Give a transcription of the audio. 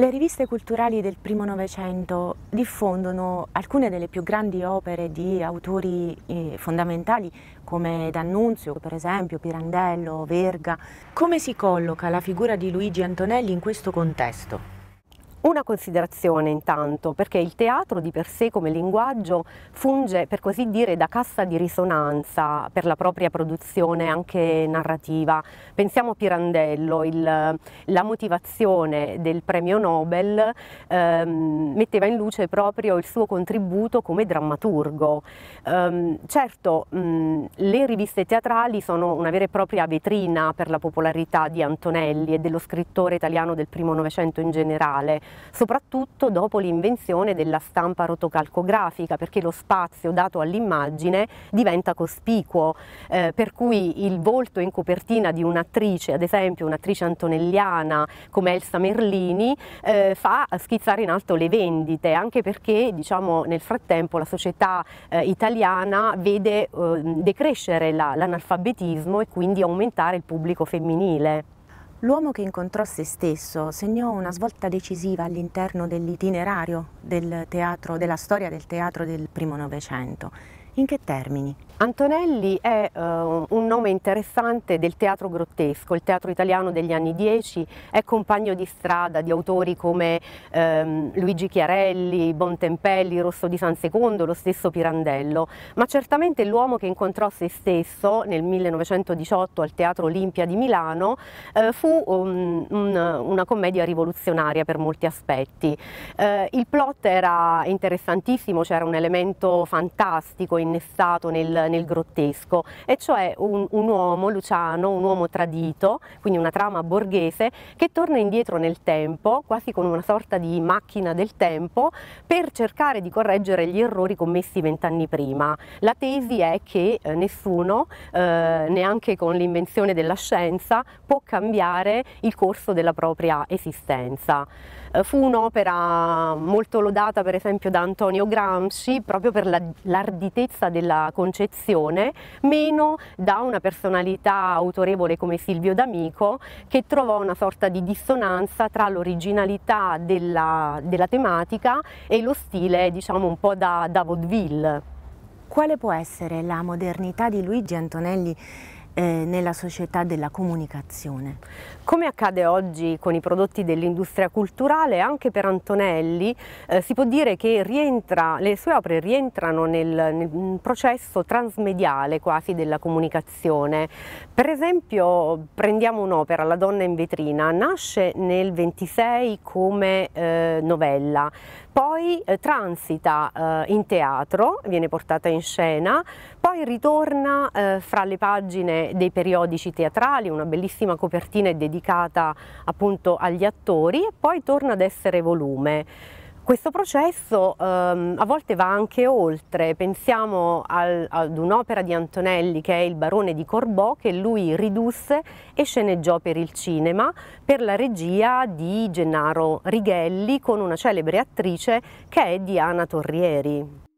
Le riviste culturali del primo Novecento diffondono alcune delle più grandi opere di autori eh, fondamentali come D'Annunzio, per esempio, Pirandello, Verga. Come si colloca la figura di Luigi Antonelli in questo contesto? Una considerazione intanto, perché il teatro di per sé come linguaggio funge per così dire da cassa di risonanza per la propria produzione anche narrativa. Pensiamo a Pirandello, il, la motivazione del premio Nobel ehm, metteva in luce proprio il suo contributo come drammaturgo. Ehm, certo, mh, le riviste teatrali sono una vera e propria vetrina per la popolarità di Antonelli e dello scrittore italiano del primo Novecento in generale soprattutto dopo l'invenzione della stampa rotocalcografica, perché lo spazio dato all'immagine diventa cospicuo, eh, per cui il volto in copertina di un'attrice, ad esempio un'attrice antonelliana come Elsa Merlini, eh, fa schizzare in alto le vendite, anche perché diciamo, nel frattempo la società eh, italiana vede eh, decrescere la, l'analfabetismo e quindi aumentare il pubblico femminile. L'uomo che incontrò se stesso segnò una svolta decisiva all'interno dell'itinerario del teatro, della storia del teatro del primo Novecento in che termini? Antonelli è uh, un nome interessante del teatro grottesco, il teatro italiano degli anni 10, è compagno di strada di autori come um, Luigi Chiarelli, Bontempelli, Rosso di San Secondo, lo stesso Pirandello, ma certamente l'uomo che incontrò se stesso nel 1918 al Teatro Olimpia di Milano uh, fu um, un, una commedia rivoluzionaria per molti aspetti. Uh, il plot era interessantissimo, c'era un elemento fantastico, innestato nel, nel grottesco, e cioè un, un, uomo, Luciano, un uomo tradito, quindi una trama borghese, che torna indietro nel tempo, quasi con una sorta di macchina del tempo, per cercare di correggere gli errori commessi vent'anni prima. La tesi è che eh, nessuno, eh, neanche con l'invenzione della scienza, può cambiare il corso della propria esistenza. Eh, fu un'opera molto lodata per esempio da Antonio Gramsci proprio per l'arditezza chiarezza della concezione, meno da una personalità autorevole come Silvio D'Amico che trovò una sorta di dissonanza tra l'originalità della, della, tematica e lo stile diciamo un po' da, da vaudeville. Quale può essere la modernità di Luigi Antonelli eh, nella società della comunicazione. Come accade oggi con i prodotti dell'industria culturale, anche per Antonelli eh, si può dire che rientra, le sue opere rientrano nel, nel processo transmediale quasi della comunicazione. Per esempio prendiamo un'opera, La donna in vetrina, nasce nel 26 come eh, novella, poi eh, transita eh, in teatro, viene portata in scena, poi ritorna eh, fra le pagine dei periodici teatrali, una bellissima copertina è dedicata appunto agli attori e poi torna ad essere volume. Questo processo ehm, a volte va anche oltre, pensiamo al, ad un'opera di Antonelli che è Il barone di Corbò che lui ridusse e sceneggiò per il cinema per la regia di Gennaro Righelli con una celebre attrice che è Diana Torrieri.